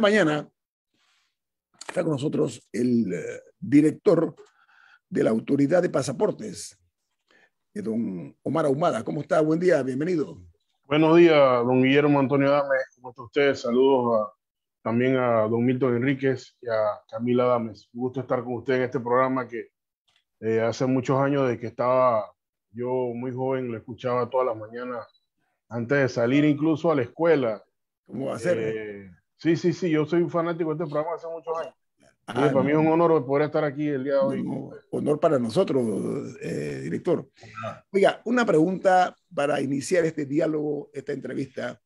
mañana está con nosotros el eh, director de la Autoridad de Pasaportes, eh, don Omar Ahumada. ¿Cómo está? Buen día, bienvenido. Buenos días, don Guillermo Antonio Dame. ¿Cómo está usted? Saludos también a don Milton Enríquez y a Camila Dames. Un gusto estar con usted en este programa que eh, hace muchos años de que estaba yo muy joven, lo escuchaba todas las mañanas antes de salir incluso a la escuela. ¿Cómo va a Sí, sí, sí, yo soy un fanático de este programa hace muchos años. Ah, para mí es un honor poder estar aquí el día de hoy. honor para nosotros, eh, director. Ah. Oiga, una pregunta para iniciar este diálogo, esta entrevista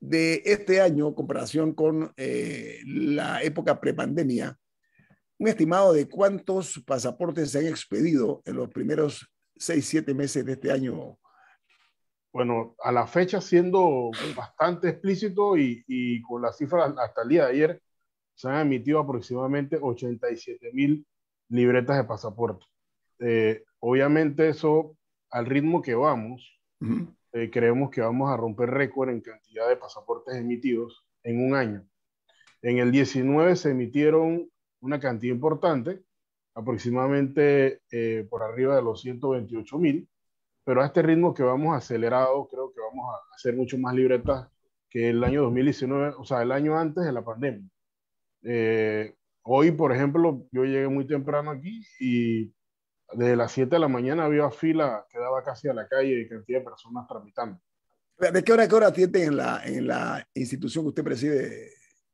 de este año, comparación con eh, la época prepandemia. Un estimado de cuántos pasaportes se han expedido en los primeros seis, siete meses de este año, bueno, a la fecha siendo bastante explícito y, con las cifras hasta el día de ayer, se han emitido aproximadamente 87 mil libretas de pasaporte. Eh, obviamente eso, al ritmo que vamos, eh, creemos que vamos a romper récord en cantidad de pasaportes emitidos en un año. En el 19 se emitieron una cantidad importante, aproximadamente eh, por arriba de los 128 mil pero a este ritmo que vamos acelerado, creo que vamos a hacer mucho más libretas que el año 2019, o sea, el año antes de la pandemia. Eh, hoy, por ejemplo, yo llegué muy temprano aquí y desde las 7 de la mañana había fila que daba casi a la calle y cantidad de personas tramitando. ¿De qué hora qué hora atienden en la, en la institución que usted preside?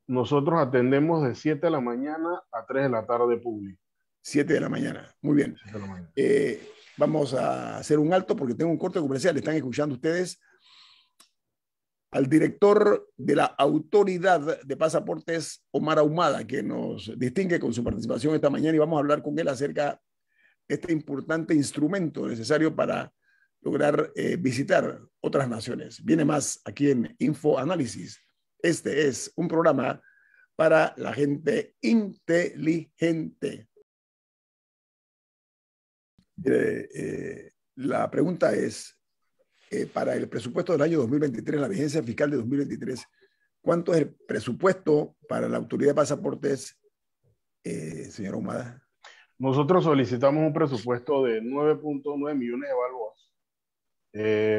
Nosotros atendemos de 7 de la mañana a 3 de la tarde público. 7 de la mañana, muy bien. 7 de la mañana. Eh, Vamos a hacer un alto porque tengo un corte comercial. Están escuchando ustedes al director de la Autoridad de Pasaportes, Omar Ahumada, que nos distingue con su participación esta mañana y vamos a hablar con él acerca de este importante instrumento necesario para lograr eh, visitar otras naciones. Viene más aquí en Info Análisis. Este es un programa para la gente inteligente. Mire, eh, la pregunta es, eh, para el presupuesto del año 2023, la vigencia fiscal de 2023, ¿cuánto es el presupuesto para la autoridad de pasaportes, eh, señora señor Humada? Nosotros solicitamos un presupuesto de 9.9 millones de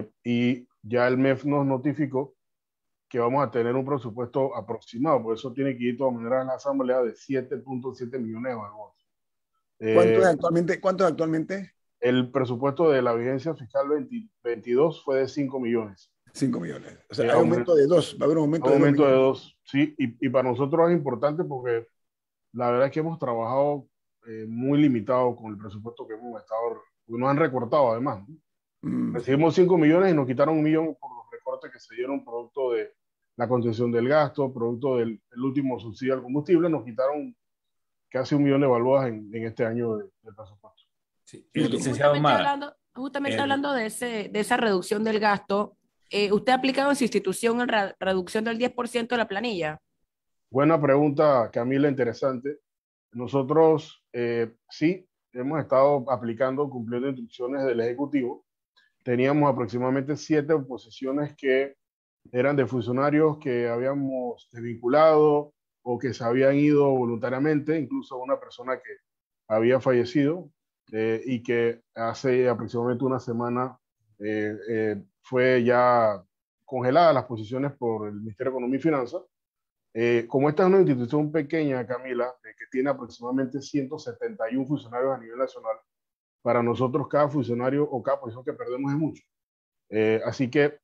balboas y ya el MEF nos notificó que vamos a tener un presupuesto aproximado, por eso tiene que ir de todas maneras a la asamblea de 7.7 millones de balboas. ¿Cuánto es eh, actualmente? ¿Cuánto actualmente? El presupuesto de la vigencia fiscal 22 fue de 5 millones. 5 millones. O sea, eh, hay aumento, de 2. Va a haber un aumento, aumento de 2. Sí, y, para nosotros es importante porque la verdad es que hemos trabajado eh, muy limitado con el presupuesto que hemos estado, nos han recortado además. Mm. Recibimos 5 millones y nos quitaron un millón por los recortes que se dieron producto de la concesión del gasto, producto del último subsidio al combustible, nos quitaron casi un millón de evaluadas en, este año de paso Sí. paso. licenciado justamente hablando, justamente hablando de, esa reducción del gasto, eh, ¿usted ha aplicado en su institución la reducción del 10% de la planilla? Buena pregunta, Camila, interesante. Nosotros eh, sí hemos estado aplicando, cumpliendo instrucciones del Ejecutivo. Teníamos aproximadamente siete posiciones que eran de funcionarios que habíamos desvinculado, o que se habían ido voluntariamente, incluso una persona que había fallecido eh, y que hace aproximadamente una semana eh, eh, fue ya congelada las posiciones por el Ministerio de Economía y Finanzas. como esta es una institución pequeña, Camila, que tiene aproximadamente 171 funcionarios a nivel nacional, para nosotros cada funcionario o cada posición que perdemos es mucho. así que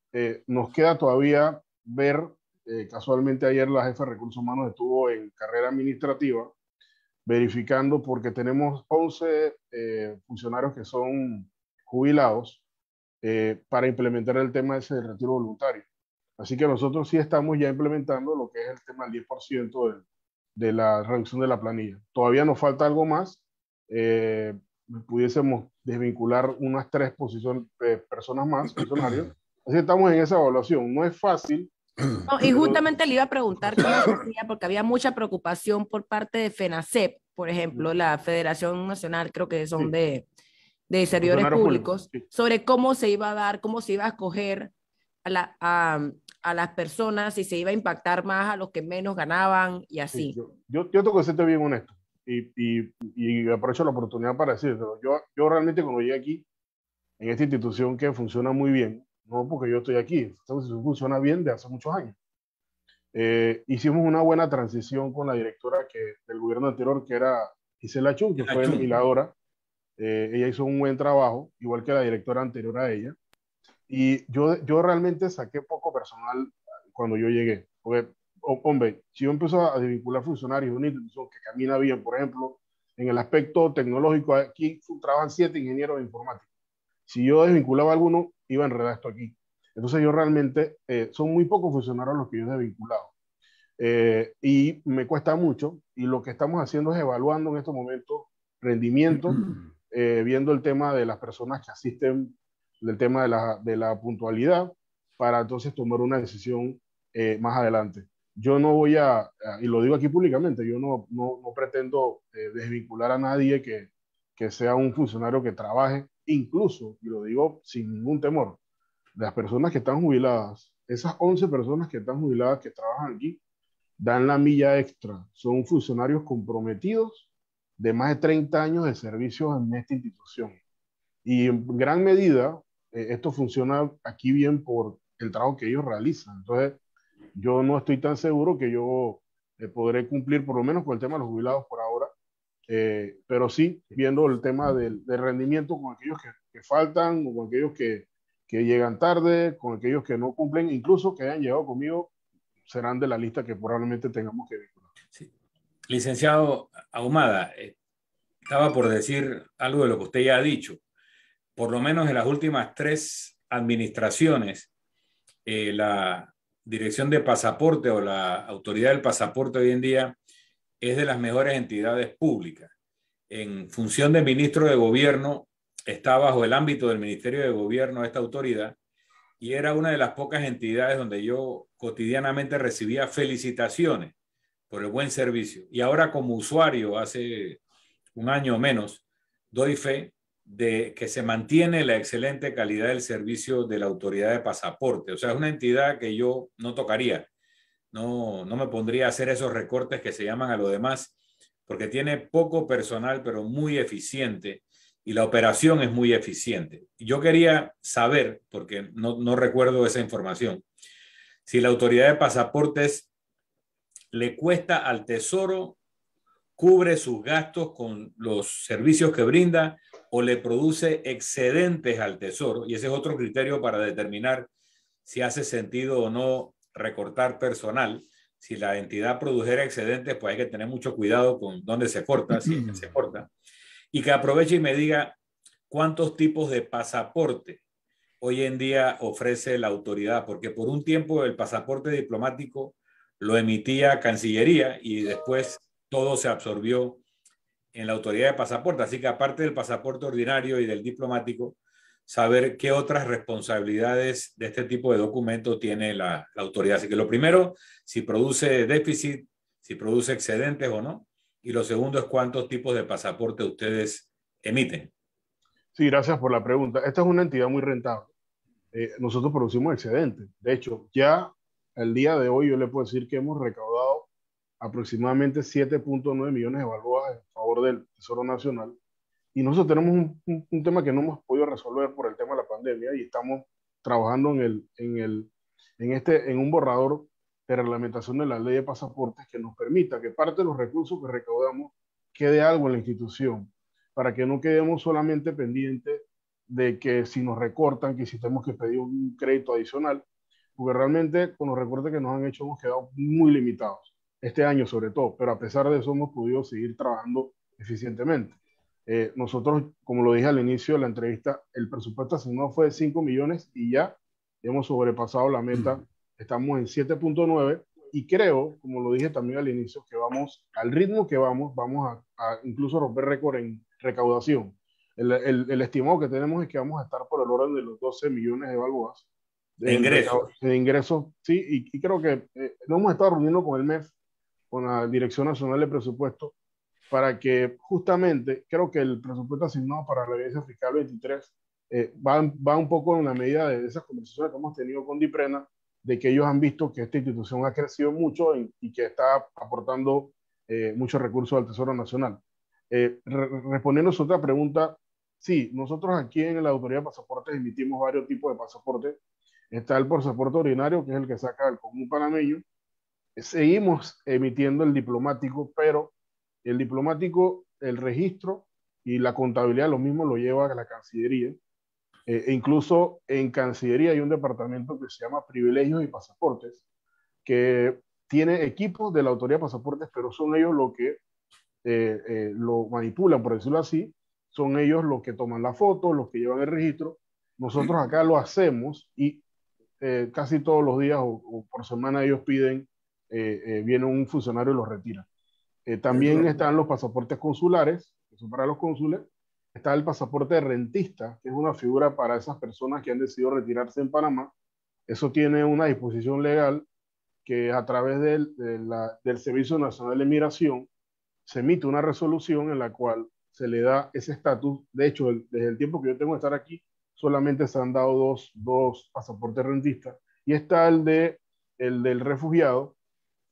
nos queda todavía ver eh, casualmente ayer la jefa de recursos humanos estuvo en carrera administrativa verificando porque tenemos 11 eh, funcionarios que son jubilados eh, para implementar el tema de ese retiro voluntario. Así que nosotros sí estamos ya implementando lo que es el tema del 10% de, la reducción de la planilla. Todavía nos falta algo más. pudiésemos desvincular unas tres posiciones, personas más, funcionarios. Así que estamos en esa evaluación. No es fácil, y justamente le iba a preguntar porque había mucha preocupación por parte de FENACEP, por ejemplo, la Federación Nacional, creo que son de, de, servidores públicos, sobre cómo se iba a dar, cómo se iba a escoger a, la, a, a, las personas, si se iba a impactar más a los que menos ganaban y así. yo, yo, tengo que serte bien honesto y, y, aprovecho la oportunidad para decirlo. Yo, yo realmente cuando llegué aquí, en esta institución que funciona muy bien, no porque yo estoy aquí, esta funciona bien de hace muchos años. Eh, hicimos una buena transición con la directora que, del gobierno anterior, que era Gisela Chung, que fue mi legisladora. Eh, ella hizo un buen trabajo, igual que la directora anterior a ella. Y yo, yo realmente saqué poco personal cuando yo llegué. Porque, hombre, si yo empiezo a desvincular funcionarios de una que camina bien, por ejemplo, en el aspecto tecnológico, aquí trabajan siete ingenieros de informática. Si yo desvinculaba a alguno, iba a enredar esto aquí. Entonces yo realmente, eh, son muy pocos funcionarios los que yo he desvinculado. Eh, y me cuesta mucho, y lo que estamos haciendo es evaluando en estos momentos rendimiento, eh, viendo el tema de las personas que asisten, del tema de la, de la puntualidad, para entonces tomar una decisión más adelante. Yo no voy a, y lo digo aquí públicamente, yo no, no, no pretendo desvincular a nadie que, que, sea un funcionario que trabaje incluso, y lo digo sin ningún temor, las personas que están jubiladas, esas 11 personas que están jubiladas, que trabajan aquí, dan la milla extra, son funcionarios comprometidos de más de 30 años de servicio en esta institución. Y en gran medida, eh, esto funciona aquí bien por el trabajo que ellos realizan. Entonces, yo no estoy tan seguro que yo eh, podré cumplir, por lo menos con el tema de los jubilados por ahora, eh, pero sí, viendo el tema del, rendimiento con aquellos que, faltan, o con aquellos que, llegan tarde, con aquellos que no cumplen, incluso que hayan llegado conmigo, serán de la lista que probablemente tengamos que vincular. Licenciado Ahumada, eh, estaba por decir algo de lo que usted ya ha dicho. Por lo menos en las últimas tres administraciones, eh, la dirección de pasaporte o la autoridad del pasaporte hoy en día es de las mejores entidades públicas. En función de ministro de gobierno, está bajo el ámbito del Ministerio de Gobierno esta autoridad y era una de las pocas entidades donde yo cotidianamente recibía felicitaciones por el buen servicio. Y ahora como usuario, hace un año o menos, doy fe de que se mantiene la excelente calidad del servicio de la autoridad de pasaporte. O sea, es una entidad que yo no tocaría no, me pondría a hacer esos recortes que se llaman a lo demás, porque tiene poco personal, pero muy eficiente, y la operación es muy eficiente. Yo quería saber, porque no, no recuerdo esa información, si la autoridad de pasaportes le cuesta al Tesoro, cubre sus gastos con los servicios que brinda o le produce excedentes al Tesoro. Y ese es otro criterio para determinar si hace sentido o no recortar personal. Si la entidad produjera excedentes, pues hay que tener mucho cuidado con dónde se corta, si se corta. Y que aproveche y me diga cuántos tipos de pasaporte hoy en día ofrece la autoridad, porque por un tiempo el pasaporte diplomático lo emitía Cancillería y después todo se absorbió en la autoridad de pasaporte. Así que aparte del pasaporte ordinario y del diplomático, saber qué otras responsabilidades de este tipo de documento tiene la, autoridad. Así que lo primero, si produce déficit, si produce excedentes o no. Y lo segundo es cuántos tipos de pasaporte ustedes emiten. Sí, gracias por la pregunta. Esta es una entidad muy rentable. Eh, nosotros producimos excedentes. De hecho, ya el día de hoy yo le puedo decir que hemos recaudado aproximadamente 7.9 millones de balboas a favor del Tesoro Nacional y nosotros tenemos un, tema que no hemos podido resolver por el tema de la pandemia y estamos trabajando en, el, el, en, este, en un borrador de reglamentación de la ley de pasaportes que nos permita que parte de los recursos que recaudamos quede algo en la institución, para que no quedemos solamente pendientes de que si nos recortan, que si tenemos que pedir un crédito adicional, porque realmente con los recortes que nos han hecho hemos quedado muy limitados, este año sobre todo, pero a pesar de eso hemos podido seguir trabajando eficientemente. Eh, nosotros, como lo dije al inicio de la entrevista, el presupuesto asignado fue de 5 millones y ya hemos sobrepasado la meta. Estamos en 7.9 y creo, como lo dije también al inicio, que vamos al ritmo que vamos, vamos a, a incluso romper récord en recaudación. El, estimado que tenemos es que vamos a estar por el orden de los 12 millones de balboas. De ingresos. De ingresos, sí, y, creo que eh, hemos estado reuniendo con el MEF, con la Dirección Nacional de Presupuesto, para que justamente, creo que el presupuesto asignado para la evidencia fiscal 23 eh, va, un poco en la medida de esas conversaciones que hemos tenido con Diprena, de que ellos han visto que esta institución ha crecido mucho y, que está aportando eh, muchos recursos al Tesoro Nacional. Eh, respondiendo a otra pregunta, sí, nosotros aquí en la Autoridad de Pasaportes emitimos varios tipos de pasaportes. Está el pasaporte ordinario, que es el que saca el común panameño. Seguimos emitiendo el diplomático, pero el diplomático, el registro y la contabilidad, lo mismo lo lleva a la Cancillería. Eh, e incluso en Cancillería hay un departamento que se llama Privilegios y Pasaportes, que tiene equipos de la Autoridad de Pasaportes, pero son ellos los que eh, eh, lo manipulan, por decirlo así. Son ellos los que toman la foto, los que llevan el registro. Nosotros acá lo hacemos y casi todos los días o, o, por semana ellos piden, viene un funcionario y los retira. Eh, también están los pasaportes consulares, que son para los cónsules. Está el pasaporte rentista, que es una figura para esas personas que han decidido retirarse en Panamá. Eso tiene una disposición legal que a través del, Servicio Nacional de Migración se emite una resolución en la cual se le da ese estatus. De hecho, desde el tiempo que yo tengo de estar aquí, solamente se han dado dos, pasaportes rentistas. Y está el, de, el del refugiado,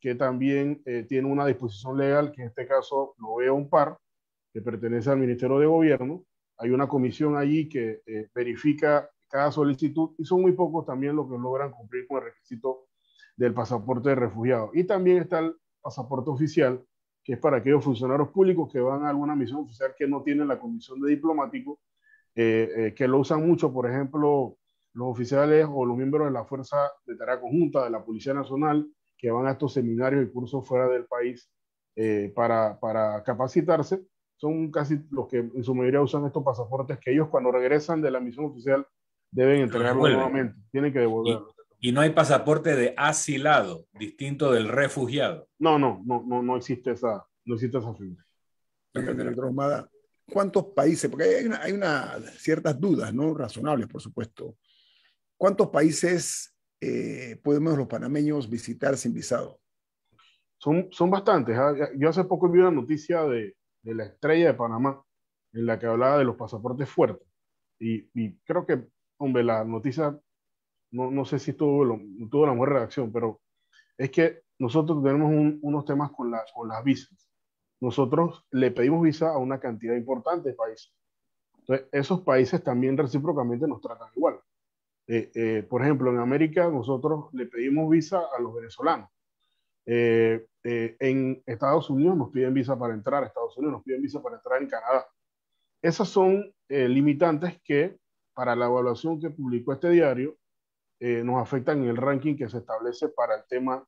que también eh, tiene una disposición legal, que en este caso lo veo un par, que pertenece al Ministerio de Gobierno. Hay una comisión allí que eh, verifica cada solicitud y son muy pocos también los que logran cumplir con el requisito del pasaporte de refugiado. Y también está el pasaporte oficial, que es para aquellos funcionarios públicos que van a alguna misión oficial que no tienen la comisión de diplomático, eh, que lo usan mucho, por ejemplo, los oficiales o los miembros de la Fuerza de Tarea Conjunta, de la Policía Nacional, que van a estos seminarios y cursos fuera del país eh, para, para capacitarse, son casi los que en su mayoría usan estos pasaportes que ellos cuando regresan de la misión oficial deben entregarlo nuevamente, tienen que devolverlo. Y, no hay pasaporte de asilado, distinto del refugiado. No, no, no, no, no existe esa, no existe esa figura. ¿Cuántos países? Porque hay, una, hay una, ciertas dudas, ¿no? Razonables, por supuesto. ¿Cuántos países eh, podemos los panameños visitar sin visado? Son, son bastantes. ¿ah? Yo hace poco vi una noticia de, de, la estrella de Panamá en la que hablaba de los pasaportes fuertes. Y, creo que, hombre, la noticia, no, no sé si tuvo, la mejor redacción, pero es que nosotros tenemos unos temas con, la, con las visas. Nosotros le pedimos visa a una cantidad importante de países. Entonces, esos países también recíprocamente nos tratan igual. Eh, eh, por ejemplo, en América nosotros le pedimos visa a los venezolanos. Eh, en Estados Unidos nos piden visa para entrar, Estados Unidos nos piden visa para entrar en Canadá. Esas son limitantes que para la evaluación que publicó este diario nos afectan en el ranking que se establece para el tema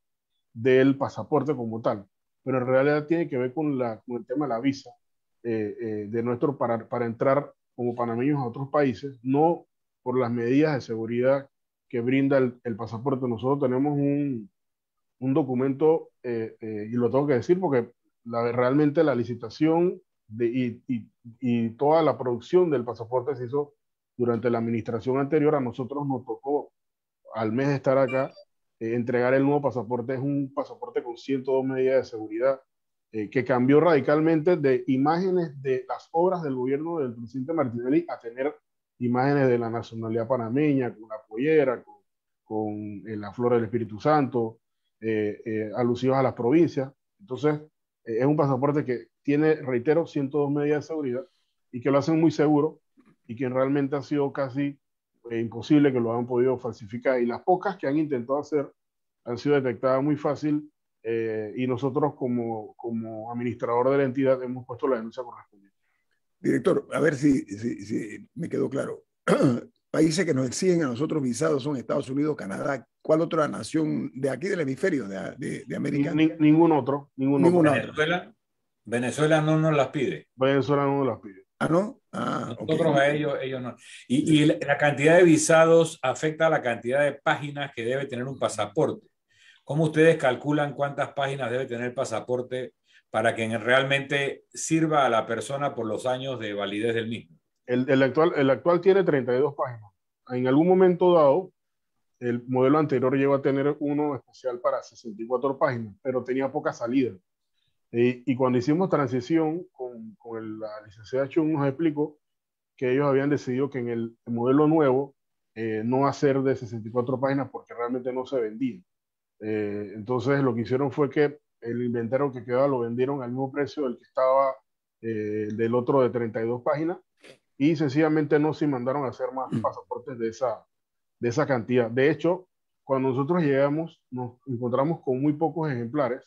del pasaporte como tal. Pero en realidad tiene que ver con, el tema de la visa de nuestro para, para entrar como panameños a otros países, no por las medidas de seguridad que brinda el, pasaporte. Nosotros tenemos un, documento, eh, eh, y lo tengo que decir porque realmente la licitación y, toda la producción del pasaporte se hizo durante la administración anterior. A nosotros nos tocó, al mes de estar acá, eh, entregar el nuevo pasaporte. Es un pasaporte con 102 medidas de seguridad que cambió radicalmente de imágenes de las obras del gobierno del presidente Martinelli a tener imágenes de la nacionalidad panameña, con la pollera, con, eh, la flor del Espíritu Santo, eh, eh, alusivas a las provincias. Entonces, es un pasaporte que tiene, reitero, 102 medidas de seguridad y que lo hacen muy seguro y que realmente ha sido casi imposible que lo hayan podido falsificar. Y las pocas que han intentado hacer han sido detectadas muy fácil y nosotros como administrador de la entidad hemos puesto la denuncia correspondiente. Director, a ver si, me quedó claro. Países que nos exigen a nosotros visados son Estados Unidos, Canadá. ¿Cuál otra nación de aquí del hemisferio de, América? ningún otro. Venezuela, Venezuela no nos las pide. Venezuela no nos las pide. Ah, no. Ah, nosotros a ellos, ellos no. Y, y, la cantidad de visados afecta a la cantidad de páginas que debe tener un pasaporte. ¿Cómo ustedes calculan cuántas páginas debe tener el pasaporte para que realmente sirva a la persona por los años de validez del mismo. El, actual, el actual tiene 32 páginas. En algún momento dado, el modelo anterior llegó a tener uno especial para 64 páginas, pero tenía poca salida. y cuando hicimos transición con, el, la licenciada Chung, nos explicó que ellos habían decidido que en el, modelo nuevo eh, no hacer de 64 páginas porque realmente no se vendía. Eh, entonces lo que hicieron fue que el inventario que quedaba lo vendieron al mismo precio del que estaba eh, del otro de 32 páginas y sencillamente no se mandaron a hacer más mm. pasaportes de esa, de esa cantidad. De hecho, cuando nosotros llegamos nos encontramos con muy pocos ejemplares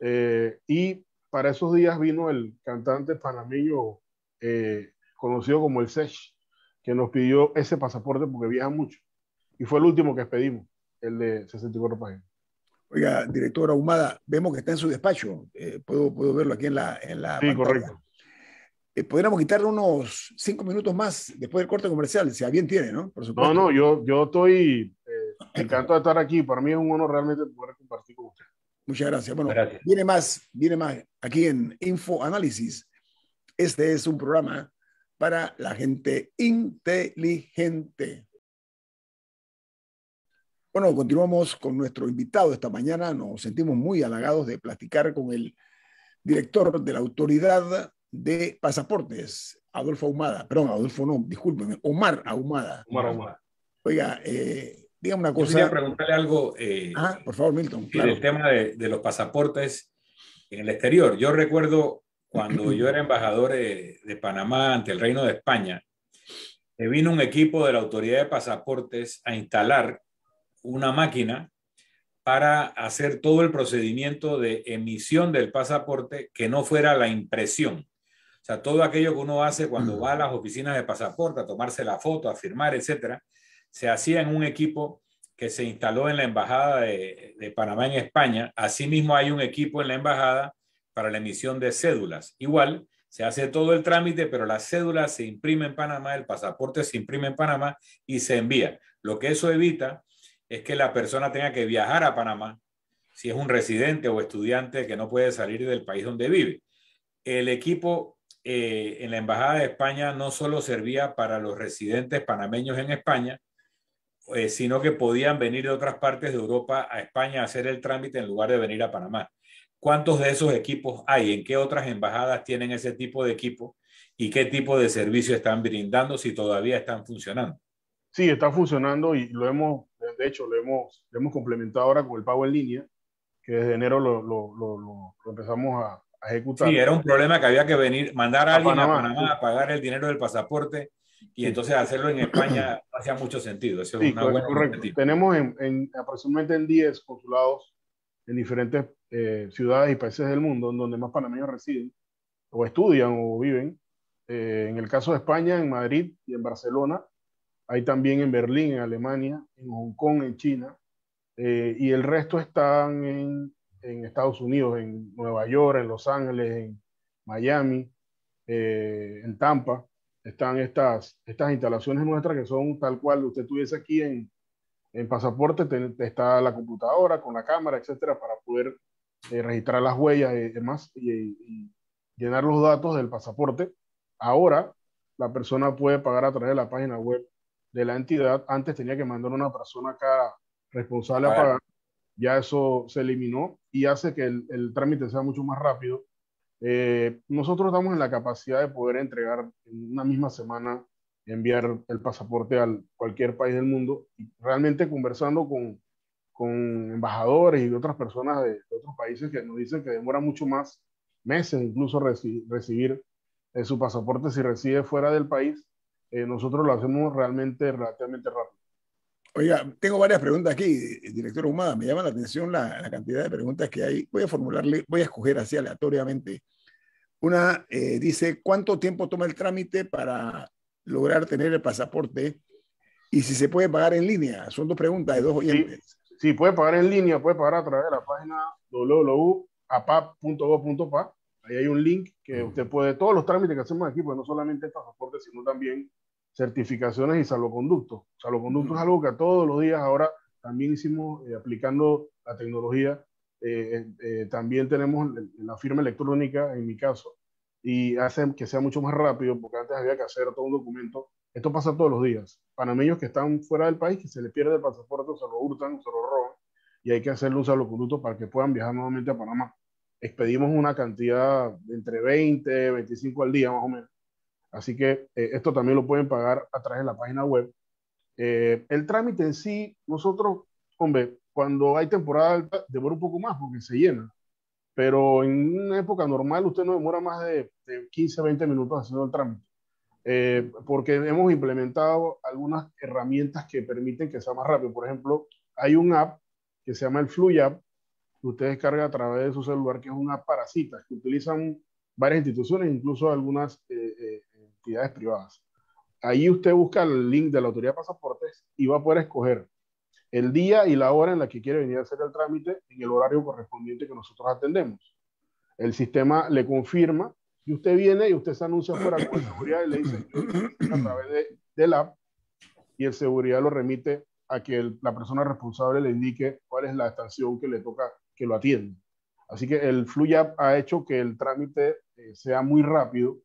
eh, y para esos días vino el cantante panameño eh, conocido como el SESH que nos pidió ese pasaporte porque viaja mucho y fue el último que pedimos, el de 64 páginas. Oiga, director Ahumada, vemos que está en su despacho. Eh, puedo, puedo verlo aquí en la, en la sí, correcto. Eh, podríamos quitarle unos cinco minutos más después del corte comercial, si alguien bien tiene, ¿no? Por supuesto. No, no, yo, yo estoy eh, encantado de estar aquí. Para mí es un honor realmente poder compartir con usted. Muchas gracias. Bueno, viene más, viene más aquí en Info Análisis. Este es un programa para la gente inteligente. Bueno, continuamos con nuestro invitado esta mañana. Nos sentimos muy halagados de platicar con el director de la Autoridad de Pasaportes, Adolfo Ahumada. Perdón, Adolfo, no, discúlpeme, Omar Ahumada. Omar Oiga, eh, diga una cosa. Yo quería preguntarle algo. Eh, ah, por favor, Milton. claro. El tema de, los pasaportes en el exterior. Yo recuerdo cuando yo era embajador de, Panamá ante el Reino de España, vino un equipo de la Autoridad de Pasaportes a instalar una máquina para hacer todo el procedimiento de emisión del pasaporte que no fuera la impresión. O sea, todo aquello que uno hace cuando mm. va a las oficinas de pasaporte a tomarse la foto, a firmar, etcétera, se hacía en un equipo que se instaló en la Embajada de, de, Panamá en España. Asimismo, hay un equipo en la Embajada para la emisión de cédulas. Igual, se hace todo el trámite, pero la cédula se imprime en Panamá, el pasaporte se imprime en Panamá y se envía. Lo que eso evita es que la persona tenga que viajar a Panamá si es un residente o estudiante que no puede salir del país donde vive. El equipo eh, en la Embajada de España no solo servía para los residentes panameños en España, eh, sino que podían venir de otras partes de Europa a España a hacer el trámite en lugar de venir a Panamá. ¿Cuántos de esos equipos hay? ¿En qué otras embajadas tienen ese tipo de equipo? ¿Y qué tipo de servicio están brindando si todavía están funcionando? Sí, está funcionando y lo hemos de hecho, lo hemos, hemos complementado ahora con el pago en línea, que desde enero lo, lo, empezamos a, ejecutar. Sí, era un problema que había que venir, mandar a, alguien a Panamá a pagar el dinero del pasaporte y entonces hacerlo en España hacía mucho sentido. Tenemos en, aproximadamente en 10 consulados en diferentes eh, ciudades y países del mundo donde más panameños residen o estudian o viven. Eh, en el caso de España, en Madrid y en Barcelona, hay también en Berlín, en Alemania, en Hong Kong, en China, eh, y el resto están en, Estados Unidos, en Nueva York, en Los Ángeles, en Miami, eh, en Tampa. Están estas, estas instalaciones nuestras que son tal cual usted tuviese aquí en, pasaporte, está la computadora con la cámara, etcétera, para poder eh, registrar las huellas y demás y llenar los datos del pasaporte. Ahora la persona puede pagar a través de la página web de la entidad, antes tenía que mandar una persona acá responsable a, pagar, ya eso se eliminó y hace que el, trámite sea mucho más rápido. Eh, nosotros estamos en la capacidad de poder entregar en una misma semana, enviar el pasaporte a cualquier país del mundo realmente conversando con, embajadores y otras personas de, otros países que nos dicen que demora mucho más meses incluso recibir eh, su pasaporte si recibe fuera del país eh, nosotros lo hacemos realmente relativamente rápido. Oiga, tengo varias preguntas aquí, director Humada. Me llama la atención la, cantidad de preguntas que hay. Voy a formularle, voy a escoger así aleatoriamente. Una eh, dice, ¿cuánto tiempo toma el trámite para lograr tener el pasaporte? Y si se puede pagar en línea. Son dos preguntas de dos oyentes. Sí, puede pagar en línea, puede pagar a través de la página www.apap.gov.pa. Ahí hay un link que usted puede, todos los trámites que hacemos aquí, pues no solamente el pasaporte, sino también certificaciones y salvoconductos. Salvoconductos es algo que todos los días ahora también hicimos eh, aplicando la tecnología. Eh, eh, también tenemos la firma electrónica, en mi caso, y hace que sea mucho más rápido, porque antes había que hacer todo un documento. Esto pasa todos los días. Panameños que están fuera del país, que se les pierde el pasaporte, se lo hurtan, se lo roban, y hay que hacerle un salvoconducto para que puedan viajar nuevamente a Panamá. Expedimos una cantidad de entre 20, 25 al día más o menos Así que eh, esto también lo pueden pagar a través de la página web. Eh, el trámite en sí, nosotros, hombre, cuando hay temporada alta, demora un poco más porque se llena. Pero en una época normal, usted no demora más de, 15, 20 minutos haciendo el trámite. Eh, porque hemos implementado algunas herramientas que permiten que sea más rápido. Por ejemplo, hay un app que se llama el FluYapp, que usted descarga a través de su celular, que es una app para citas, que utilizan varias instituciones, incluso algunas eh, privadas. Ahí usted busca el link de la autoridad de pasaportes y va a poder escoger el día y la hora en la que quiere venir a hacer el trámite en el horario correspondiente que nosotros atendemos. El sistema le confirma y usted viene y usted se anuncia fuera con seguridad y le dice a través de, del app y el seguridad lo remite a que la persona responsable le indique cuál es la estación que le toca que lo atiende. Así que el Fluya ha hecho que el trámite eh, sea muy rápido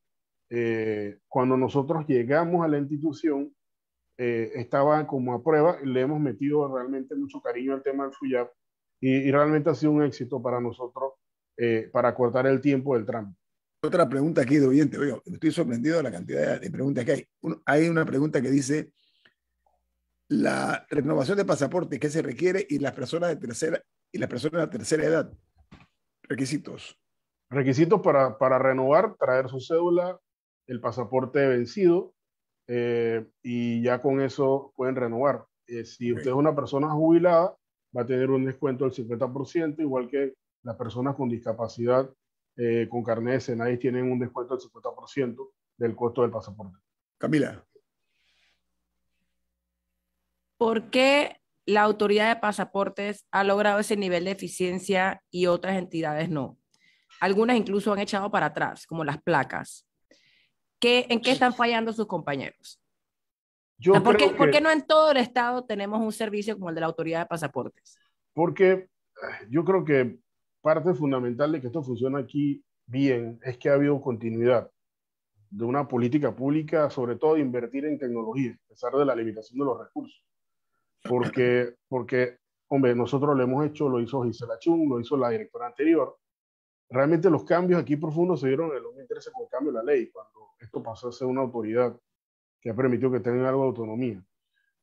eh, cuando nosotros llegamos a la institución, eh, estaba como a prueba, le hemos metido realmente mucho cariño al tema del FUYAP y, realmente ha sido un éxito para nosotros eh, para acortar el tiempo del trámite. Otra pregunta aquí de oyente, estoy sorprendido de la cantidad de preguntas que hay. hay una pregunta que dice, la renovación de pasaporte qué se requiere y las personas de tercera, y las personas de tercera edad, requisitos. Requisitos para, para renovar, traer su cédula, el pasaporte vencido eh, y ya con eso pueden renovar. Eh, si usted es una persona jubilada, va a tener un descuento del 50%, igual que las personas con discapacidad eh, con carnet de SENAI tienen un descuento del 50% del costo del pasaporte. Camila. ¿Por qué la autoridad de pasaportes ha logrado ese nivel de eficiencia y otras entidades no? Algunas incluso han echado para atrás, como las placas. ¿En qué están fallando sus compañeros? Yo ¿Por, qué, no en todo el estado tenemos un servicio como el de la autoridad de pasaportes? Porque eh, yo creo que parte fundamental de que esto funcione aquí bien es que ha habido continuidad de una política pública, sobre todo de invertir en tecnología, a pesar de la limitación de los recursos. Porque, porque hombre, nosotros lo hemos hecho, lo hizo Gisela Chung, lo hizo la directora anterior, realmente los cambios aquí profundos se dieron en el 2013 con el cambio de la ley, cuando esto pasó a ser una autoridad que ha permitido que tengan algo de autonomía.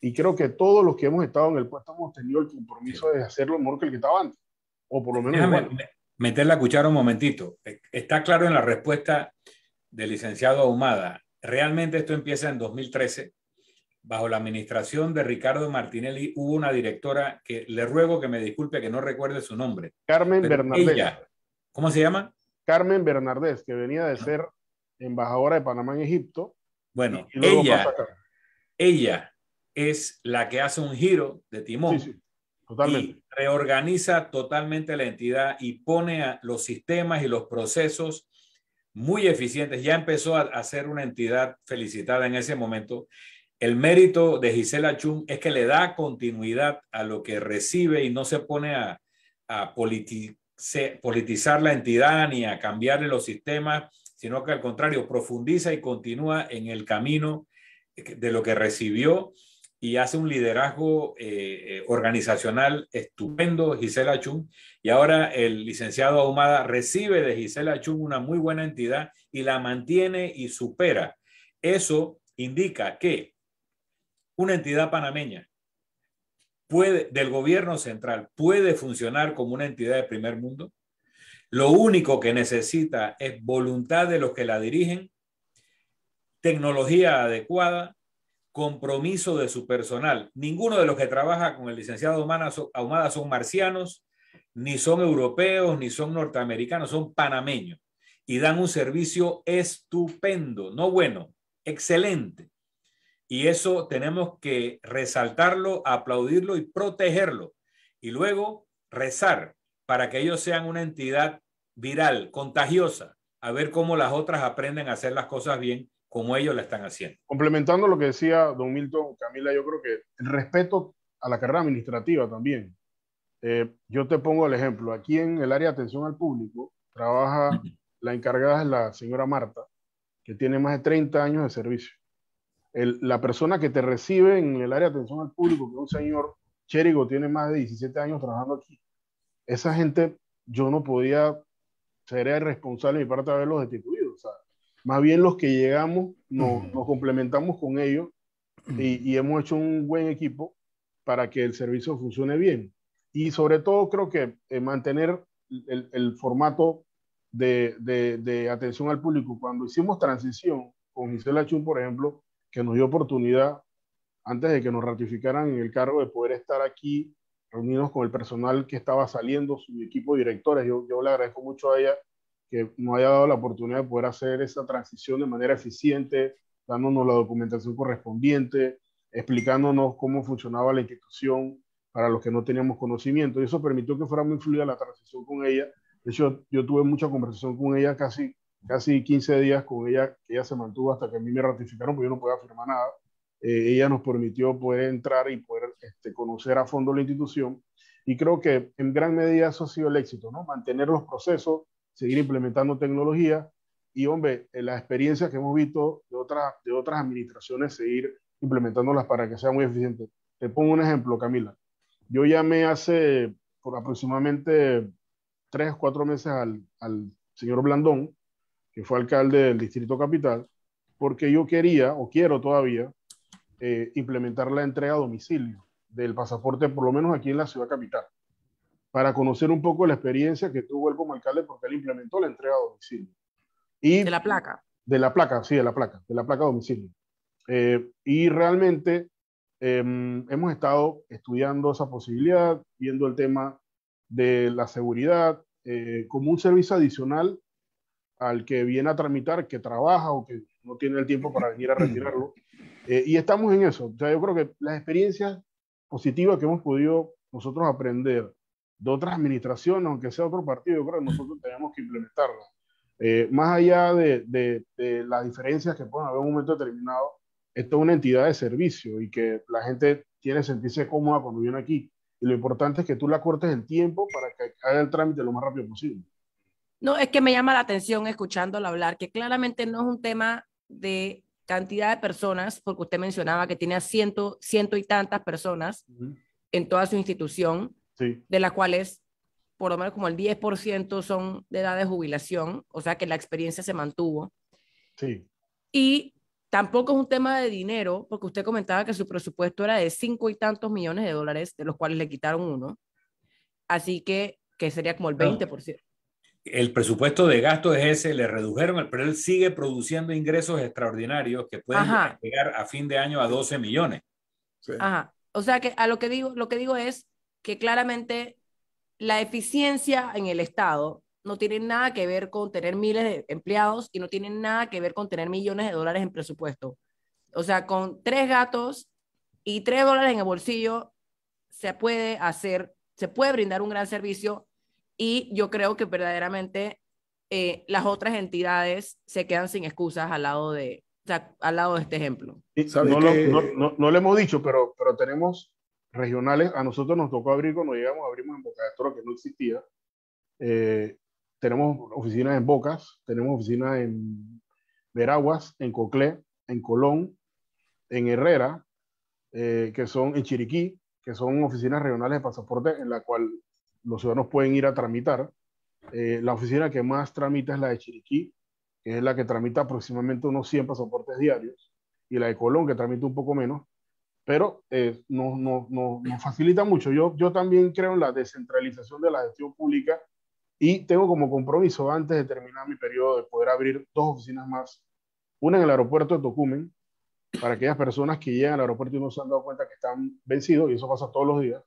Y creo que todos los que hemos estado en el puesto hemos tenido el compromiso de hacerlo mejor que el que estaba antes, o por lo menos... meter la cuchara un momentito. Eh, está claro en la respuesta del licenciado Ahumada, realmente esto empieza en 2013. Bajo la administración de Ricardo Martinelli hubo una directora que le ruego que me disculpe que no recuerde su nombre. Carmen Bernabé. ¿Cómo se llama? Carmen Bernardés, que venía de ah. ser embajadora de Panamá en Egipto. Bueno, ella, es la que hace un giro de timón. Sí, sí, totalmente. Y reorganiza totalmente la entidad y pone los sistemas y los procesos muy eficientes. Ya empezó a, ser una entidad felicitada en ese momento. El mérito de Gisela Chung es que le da continuidad a lo que recibe y no se pone a, a politizar la entidad ni a cambiarle los sistemas, sino que al contrario, profundiza y continúa en el camino de lo que recibió y hace un liderazgo eh, eh, organizacional estupendo, Gisela Chung. Y ahora el licenciado Ahumada recibe de Gisela Chung una muy buena entidad y la mantiene y supera. Eso indica que una entidad panameña puede, del gobierno central puede funcionar como una entidad de primer mundo. Lo único que necesita es voluntad de los que la dirigen, tecnología adecuada, compromiso de su personal. Ninguno de los que trabaja con el licenciado Ahumada son marcianos, ni son europeos, ni son norteamericanos, son panameños y dan un servicio estupendo, no bueno, excelente. Y eso tenemos que resaltarlo, aplaudirlo y protegerlo. Y luego rezar para que ellos sean una entidad viral, contagiosa, a ver cómo las otras aprenden a hacer las cosas bien como ellos la están haciendo. Complementando lo que decía don Milton, Camila, yo creo que el respeto a la carrera administrativa también. Eh, yo te pongo el ejemplo. Aquí en el área de atención al público trabaja la encargada, es la señora Marta, que tiene más de 30 años de servicio la persona que te recibe en el área de atención al público, que es un señor Cherigo, tiene más de 17 años trabajando aquí, esa gente yo no podía, ser irresponsable de mi parte haberlos destituido. O más bien los que llegamos nos, complementamos con ellos y, hemos hecho un buen equipo para que el servicio funcione bien. Y sobre todo creo que eh, mantener el, formato de, de, atención al público. Cuando hicimos transición con Gisela Chun, por ejemplo, que nos dio oportunidad, antes de que nos ratificaran en el cargo, de poder estar aquí reunidos con el personal que estaba saliendo, su equipo de directores. Yo, yo le agradezco mucho a ella que nos haya dado la oportunidad de poder hacer esa transición de manera eficiente, dándonos la documentación correspondiente, explicándonos cómo funcionaba la institución para los que no teníamos conocimiento. Y eso permitió que fuera muy fluida la transición con ella. De hecho, yo tuve mucha conversación con ella casi casi 15 días con ella, que ella se mantuvo hasta que a mí me ratificaron, porque yo no podía firmar nada. Eh, ella nos permitió poder entrar y poder este, conocer a fondo la institución. Y creo que en gran medida eso ha sido el éxito, ¿no? Mantener los procesos, seguir implementando tecnología y, hombre, eh, las experiencias que hemos visto de, otras de otras administraciones, seguir implementándolas para que sean muy eficientes. Te pongo un ejemplo, Camila. Yo llamé hace por aproximadamente tres, cuatro meses al, al señor Blandón que fue alcalde del Distrito Capital, porque yo quería, o quiero todavía, eh, implementar la entrega a domicilio del pasaporte, por lo menos aquí en la ciudad capital, para conocer un poco la experiencia que tuvo él como alcalde, porque él implementó la entrega a domicilio. Y, de la placa. De la placa, sí, de la placa, de la placa a domicilio. Eh, y realmente em, hemos estado estudiando esa posibilidad, viendo el tema de la seguridad, eh, como un servicio adicional al que viene a tramitar, que trabaja o que no tiene el tiempo para venir a mm. retirarlo. Eh, y estamos en eso. O sea, yo creo que las experiencias positivas que hemos podido nosotros aprender de otras administraciones, aunque sea otro partido, yo creo que nosotros tenemos que implementarlas. Eh, más allá de, de, las diferencias que pueden haber en un momento determinado, esto es una entidad de servicio y que la gente tiene que sentirse cómoda cuando viene aquí. Y lo importante es que tú la cortes el tiempo para que haga el trámite lo más rápido posible. No, es que me llama la atención escuchándolo hablar, que claramente no es un tema de cantidad de personas, porque usted mencionaba que tiene a ciento, ciento y tantas personas en toda su institución, de las cuales por lo menos como el 10% son de edad de jubilación, o sea que la experiencia se mantuvo. Y tampoco es un tema de dinero, porque usted comentaba que su presupuesto era de cinco y tantos millones de dólares, de los cuales le quitaron uno. Así que, que sería como el 20% el presupuesto de gasto es ese, le redujeron, pero él sigue produciendo ingresos extraordinarios que pueden llegar a fin de año a 12 millones. Ajá. O sea que a lo que digo, lo que digo es que claramente la eficiencia en el Estado no tiene nada que ver con tener miles de empleados y no tiene nada que ver con tener millones de dólares en presupuesto. O sea, con tres gatos y tres dólares en el bolsillo se puede hacer, se puede brindar un gran servicio y yo creo que verdaderamente eh, las otras entidades se quedan sin excusas al lado de, al lado de este ejemplo. No, lo, no, no, hemos dicho, pero, pero tenemos regionales. A nosotros nos tocó abrir cuando llegamos, abrimos en Boca de Toro, que no existía. Eh, tenemos oficinas en Bocas, tenemos oficinas en Veraguas, en Coclé, en Colón, en Herrera, eh, que son en Chiriquí, que son oficinas regionales de pasaporte en la cual los ciudadanos pueden ir a tramitar. Eh, la oficina que más tramita es la de Chiriquí, que es la que tramita aproximadamente unos 100 pasaportes diarios, y la de Colón, que tramita un poco menos, pero eh, nos facilita mucho. Yo, yo también creo en la descentralización de la gestión pública y tengo como compromiso, antes de terminar mi periodo, de poder abrir dos oficinas más, una en el aeropuerto de Tocumen, para aquellas personas que llegan al aeropuerto y no se han dado cuenta que están vencidos, y eso pasa todos los días,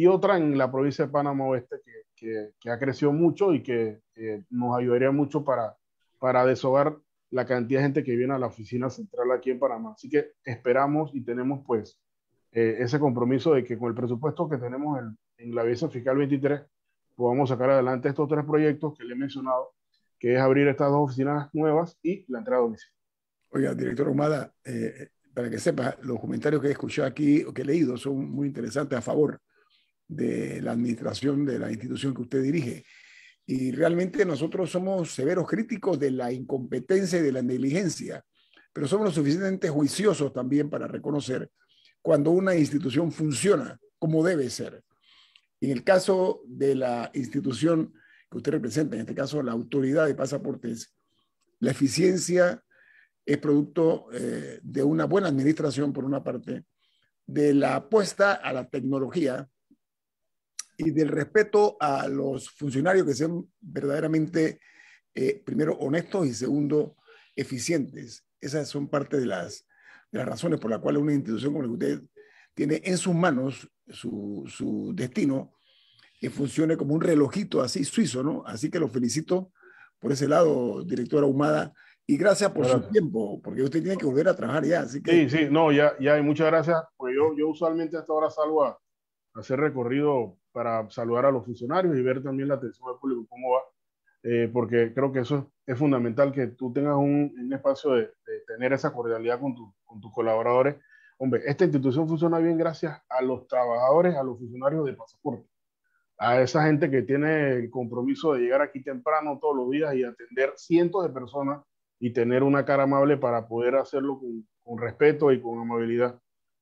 y otra en la provincia de Panamá Oeste que, que, ha crecido mucho y que eh, nos ayudaría mucho para, para deshogar la cantidad de gente que viene a la oficina central aquí en Panamá. Así que esperamos y tenemos pues eh, ese compromiso de que con el presupuesto que tenemos en, la Visa Fiscal 23 podamos sacar adelante estos tres proyectos que le he mencionado, que es abrir estas dos oficinas nuevas y la entrada a domicilio. Oiga, director Humada, eh, para que sepa, los comentarios que he escuchado aquí o que he leído son muy interesantes a favor de la administración de la institución que usted dirige. Y realmente nosotros somos severos críticos de la incompetencia y de la negligencia, pero somos lo suficientemente juiciosos también para reconocer cuando una institución funciona como debe ser. En el caso de la institución que usted representa, en este caso la autoridad de pasaportes, la eficiencia es producto eh, de una buena administración, por una parte, de la apuesta a la tecnología, y del respeto a los funcionarios que sean verdaderamente, eh, primero, honestos y segundo, eficientes. Esas son parte de las, las razones por las cuales una institución como la que usted tiene en sus manos su, destino, que funcione como un relojito así suizo, ¿no? Así que lo felicito por ese lado, directora Humada, y gracias por su tiempo, porque usted tiene que volver a trabajar ya, así que... Sí, sí, no, ya, ya, muchas gracias, pues yo, yo usualmente hasta ahora salgo a, hacer recorrido para saludar a los funcionarios y ver también la atención del público, cómo va, eh, porque creo que eso es, fundamental, que tú tengas un, espacio de, tener esa cordialidad con, con tus colaboradores. Hombre, esta institución funciona bien gracias a los trabajadores, a los funcionarios de pasaporte, a esa gente que tiene el compromiso de llegar aquí temprano todos los días y atender cientos de personas y tener una cara amable para poder hacerlo con respeto y con amabilidad.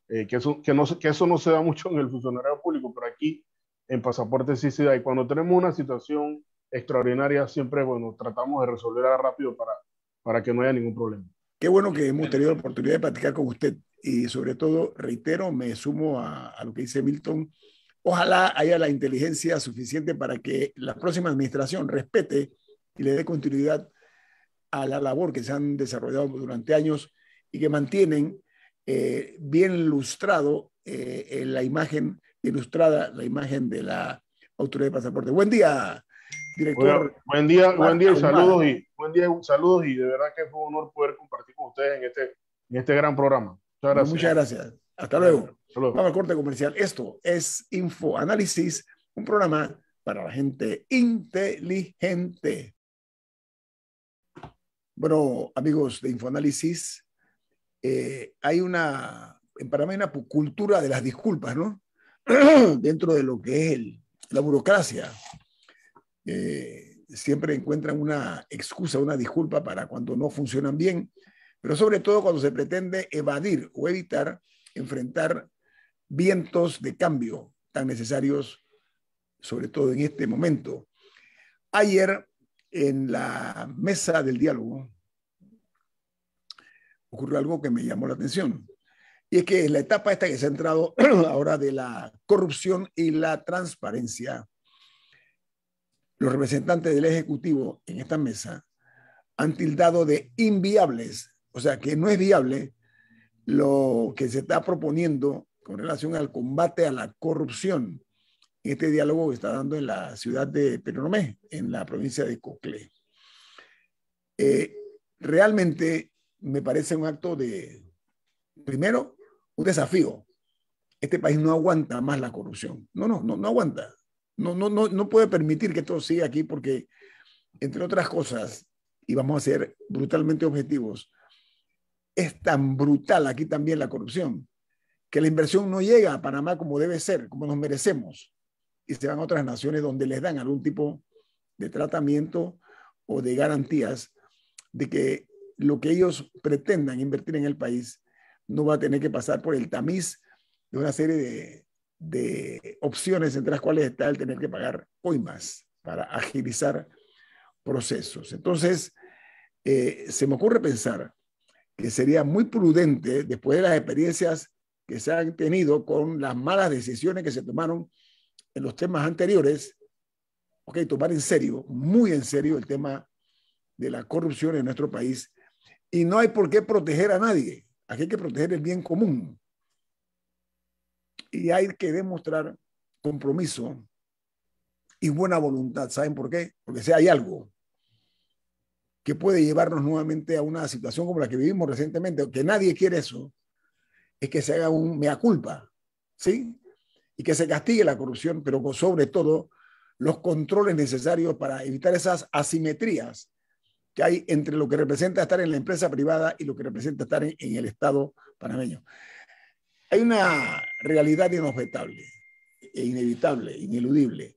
Eh, que, eso, que, no, que eso no se da mucho en el funcionario público, pero aquí en pasaporte sí se da. Y cuando tenemos una situación extraordinaria, siempre, bueno, tratamos de resolverla rápido para, para que no haya ningún problema. Qué bueno que hemos tenido la oportunidad de platicar con usted y sobre todo, reitero, me sumo a, a lo que dice Milton. Ojalá haya la inteligencia suficiente para que la próxima administración respete y le dé continuidad a la labor que se han desarrollado durante años y que mantienen eh, bien ilustrado eh, en la imagen, ilustrada la imagen de la autoridad de pasaporte. Buen día, director. buen día, buen día y saludos y buen día, saludos y de verdad que fue un honor poder compartir con ustedes en este, en este gran programa. Muchas gracias. Hasta luego. Vamos al corte comercial. Esto es Info Análisis, un programa para la gente inteligente. Bueno, amigos de Infoanálisis, eh, hay una, en cultura de las disculpas, ¿no? Dentro de lo que es la burocracia. Eh, siempre encuentran una excusa, una disculpa para cuando no funcionan bien, pero sobre todo cuando se pretende evadir o evitar enfrentar vientos de cambio tan necesarios, sobre todo en este momento. Ayer, en la mesa del diálogo, ocurrió algo que me llamó la atención. Y es que la etapa esta que se ha entrado ahora de la corrupción y la transparencia, los representantes del Ejecutivo en esta mesa han tildado de inviables, o sea que no es viable lo que se está proponiendo con relación al combate a la corrupción en este diálogo que está dando en la ciudad de Peronomé, en la provincia de Cocle. Eh, realmente me parece un acto de, primero, un desafío. Este país no aguanta más la corrupción. No, no, no, no aguanta. No, no, no, no puede permitir que todo siga aquí porque, entre otras cosas, y vamos a ser brutalmente objetivos, es tan brutal aquí también la corrupción que la inversión no llega a Panamá como debe ser, como nos merecemos, y se van a otras naciones donde les dan algún tipo de tratamiento o de garantías de que lo que ellos pretendan invertir en el país no va a tener que pasar por el tamiz de una serie de, opciones entre las cuales está el tener que pagar hoy más para agilizar procesos. Entonces, eh, se me ocurre pensar que sería muy prudente, después de las experiencias que se han tenido con las malas decisiones que se tomaron en los temas anteriores, ok, tomar en serio, muy en serio el tema de la corrupción en nuestro país y no hay por qué proteger a nadie. Aquí hay que proteger el bien común. Y hay que demostrar compromiso y buena voluntad. ¿Saben por qué? Porque si hay algo que puede llevarnos nuevamente a una situación como la que vivimos recientemente, que nadie quiere eso, es que se haga un mea culpa, ¿sí? Y que se castigue la corrupción, pero sobre todo los controles necesarios para evitar esas asimetrías que hay entre lo que representa estar en la empresa privada y lo que representa estar en, el Estado panameño. Hay una realidad inobjetable, e inevitable, ineludible.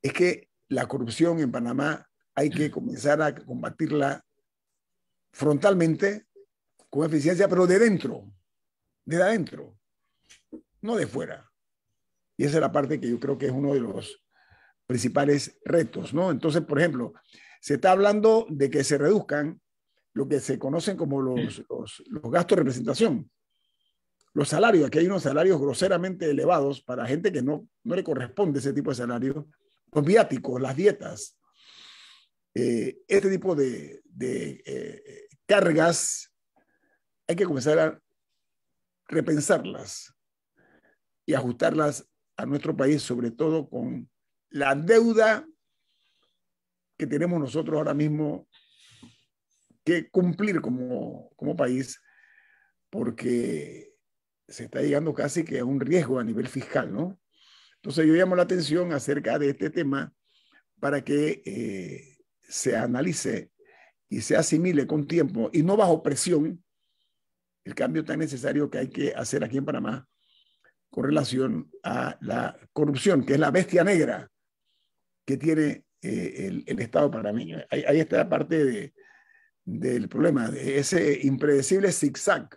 Es que la corrupción en Panamá hay que comenzar a combatirla frontalmente, con eficiencia, pero de dentro, de adentro, no de fuera. Y esa es la parte que yo creo que es uno de los principales retos, ¿no? Entonces, por ejemplo, se está hablando de que se reduzcan lo que se conocen como los, gastos de representación, los salarios. Aquí hay unos salarios groseramente elevados para gente que no, no le corresponde ese tipo de salario, los viáticos, las dietas, eh, este tipo de, de eh, cargas, hay que comenzar a repensarlas y ajustarlas a nuestro país, sobre todo con la deuda que tenemos nosotros ahora mismo que cumplir como, como país, porque se está llegando casi que a un riesgo a nivel fiscal, ¿no? Entonces yo llamo la atención acerca de este tema para que eh, se analice y se asimile con tiempo y no bajo presión el cambio tan necesario que hay que hacer aquí en Panamá con relación a la corrupción, que es la bestia negra que tiene eh, el, Estado para mí ahí está la parte de, del problema, de ese impredecible zigzag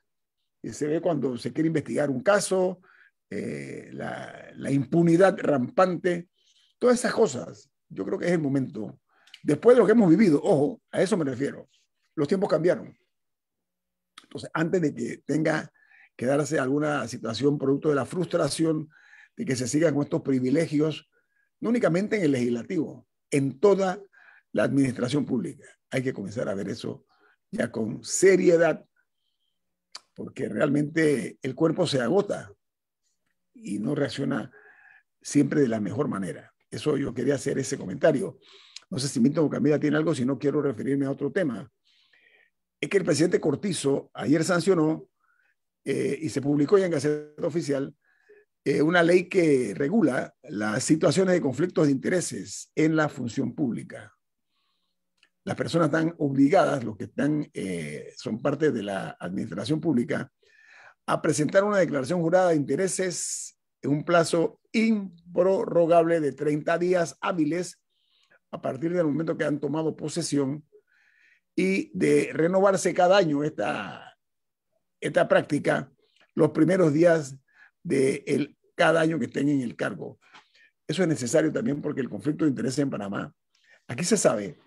que se ve cuando se quiere investigar un caso, eh, la, la, impunidad rampante, todas esas cosas. Yo creo que es el momento. Después de lo que hemos vivido, ojo, a eso me refiero. Los tiempos cambiaron. Entonces, antes de que tenga que darse alguna situación producto de la frustración de que se sigan con estos privilegios, no únicamente en el legislativo, en toda la administración pública. Hay que comenzar a ver eso ya con seriedad, porque realmente el cuerpo se agota y no reacciona siempre de la mejor manera. Eso yo quería hacer ese comentario. No sé si Mito Camila tiene algo, si no quiero referirme a otro tema. Es que el presidente Cortizo ayer sancionó eh, y se publicó ya en Gaceta Oficial eh, una ley que regula las situaciones de conflictos de intereses en la función pública. Las personas están obligadas, los que están, eh, son parte de la administración pública, a presentar una declaración jurada de intereses en un plazo improrrogable de 30 días hábiles a partir del momento que han tomado posesión y de renovarse cada año esta, esta práctica los primeros días de el, cada año que estén en el cargo. Eso es necesario también porque el conflicto de interés en Panamá, aquí se sabe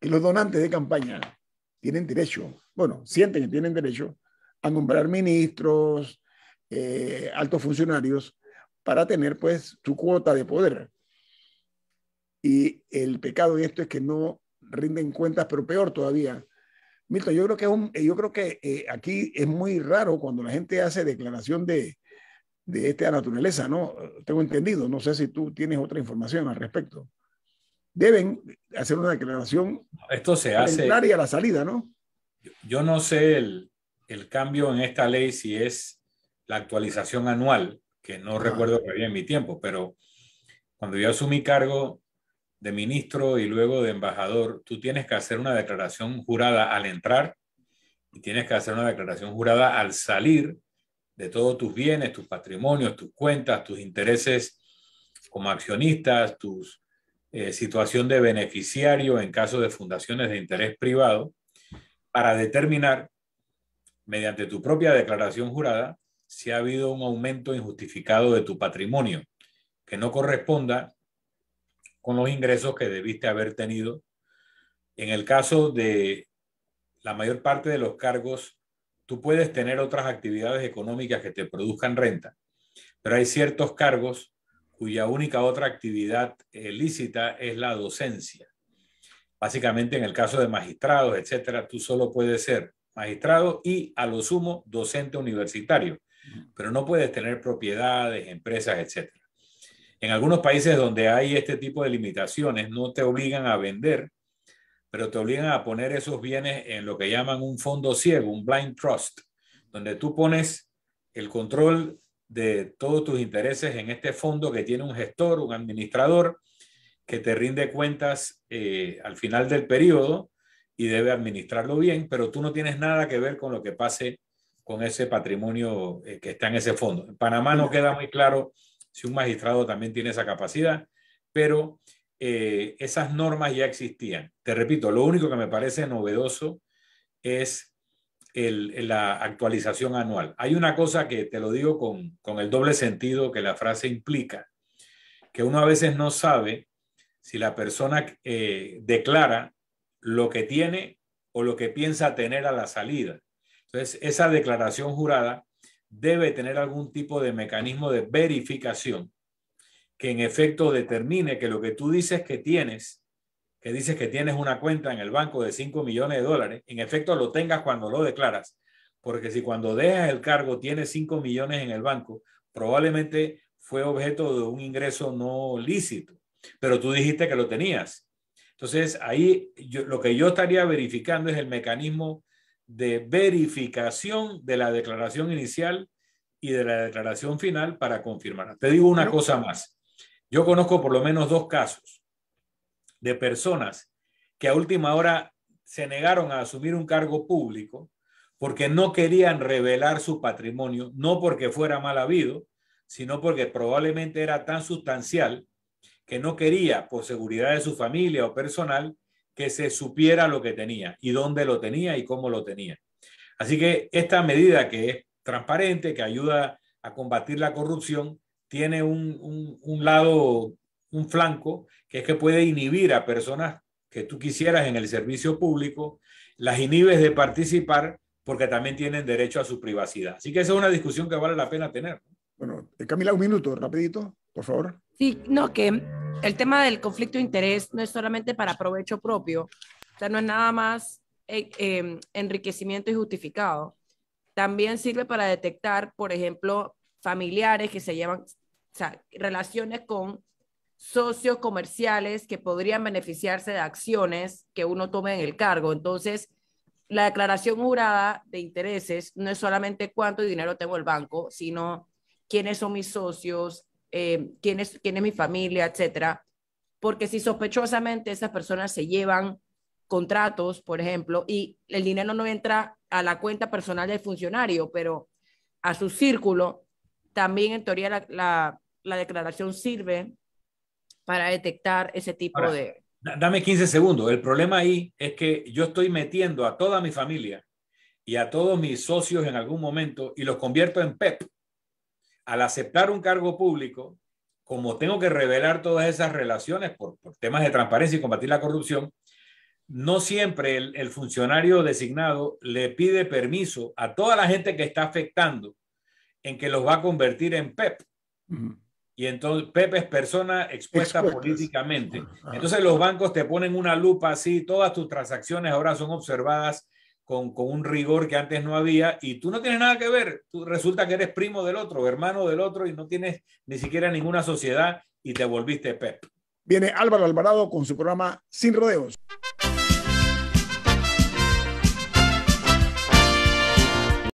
que los donantes de campaña tienen derecho, bueno, sienten que tienen derecho a nombrar ministros, eh, altos funcionarios, para tener pues su cuota de poder. Y el pecado de esto es que no rinden cuentas, pero peor todavía. Milton, yo creo que, yo creo que eh, aquí es muy raro cuando la gente hace declaración de, de esta naturaleza, ¿no? Tengo entendido, no sé si tú tienes otra información al respecto. Deben hacer una declaración. Esto se hace. A la salida, ¿no? Yo no sé el, el, cambio en esta ley si es la actualización anual, que no ah. recuerdo que había en mi tiempo, pero cuando yo asumí cargo de ministro y luego de embajador, tú tienes que hacer una declaración jurada al entrar y tienes que hacer una declaración jurada al salir de todos tus bienes, tus patrimonios, tus cuentas, tus intereses como accionistas, tu eh, situación de beneficiario en caso de fundaciones de interés privado, para determinar, mediante tu propia declaración jurada, si ha habido un aumento injustificado de tu patrimonio que no corresponda con los ingresos que debiste haber tenido. En el caso de la mayor parte de los cargos Tú puedes tener otras actividades económicas que te produzcan renta, pero hay ciertos cargos cuya única otra actividad eh, lícita es la docencia. Básicamente en el caso de magistrados, etcétera, tú solo puedes ser magistrado y a lo sumo docente universitario, pero no puedes tener propiedades, empresas, etcétera. En algunos países donde hay este tipo de limitaciones no te obligan a vender, pero te obligan a poner esos bienes en lo que llaman un fondo ciego, un blind trust, donde tú pones el control de todos tus intereses en este fondo que tiene un gestor, un administrador, que te rinde cuentas eh, al final del periodo y debe administrarlo bien, pero tú no tienes nada que ver con lo que pase con ese patrimonio eh, que está en ese fondo. En Panamá no queda muy claro si un magistrado también tiene esa capacidad, pero eh, esas normas ya existían. Te repito, lo único que me parece novedoso es la actualización anual. Hay una cosa que te lo digo con, el doble sentido que la frase implica, que uno a veces no sabe si la persona eh, declara lo que tiene o lo que piensa tener a la salida. Entonces, esa declaración jurada debe tener algún tipo de mecanismo de verificación en efecto determine que lo que tú dices que tienes, que dices que tienes una cuenta en el banco de 5 millones de dólares, en efecto lo tengas cuando lo declaras. Porque si cuando dejas el cargo tienes 5 millones en el banco, probablemente fue objeto de un ingreso no lícito, pero tú dijiste que lo tenías. Entonces, ahí lo que yo estaría verificando es el mecanismo de verificación de la declaración inicial y de la declaración final para confirmar, Te digo una cosa más. Yo conozco por lo menos dos casos de personas que a última hora se negaron a asumir un cargo público porque no querían revelar su patrimonio, no porque fuera mal habido, sino porque probablemente era tan sustancial que no quería, por seguridad de su familia o personal, que se supiera lo que tenía y dónde lo tenía y cómo lo tenía. Así que esta medida que es transparente, que ayuda a combatir la corrupción, tiene un, un, lado, un flanco, que es que puede inhibir a personas que tú quisieras en el servicio público, las inhibes de participar porque también tienen derecho a su privacidad. Así que esa es una discusión que vale la pena tener. Bueno, eh, Camila, un minuto, rapidito, por favor. Sí, no, que el tema del conflicto de interés no es solamente para provecho propio, o sea, no es nada más eh, em, enriquecimiento injustificado. También sirve para detectar, por ejemplo, familiares que se llevan, sea, relaciones con socios comerciales que podrían beneficiarse de acciones que uno tome en el cargo. Entonces, la declaración jurada de intereses no es solamente cuánto dinero tengo el banco, sino quiénes son mis socios, eh, quién, es, mi familia, etcétera. Porque si sospechosamente esas personas se llevan contratos, por ejemplo, y el dinero no entra a la cuenta personal del funcionario, pero a su círculo, también en teoría la la declaración sirve para detectar ese tipo de... Dame 15 segundos. El problema ahí es que yo estoy metiendo a toda mi familia y a todos mis socios en algún momento y los convierto en PEP. E Al aceptar un cargo público, como tengo que revelar todas esas relaciones por, temas de transparencia y combatir la corrupción, no siempre el, funcionario designado le pide permiso a toda la gente que está afectando en que los va a convertir en PEP. E y entonces Pepe es persona expuesta políticamente. Entonces los bancos te ponen una lupa así, todas tus transacciones ahora son observadas con, con, un rigor que antes no había y tú no tienes nada que ver. Tú resulta que eres primo del otro, hermano del otro y no tienes ni siquiera ninguna sociedad y te volviste Pep. Viene Álvaro Alvarado con su programa Sin Rodeos.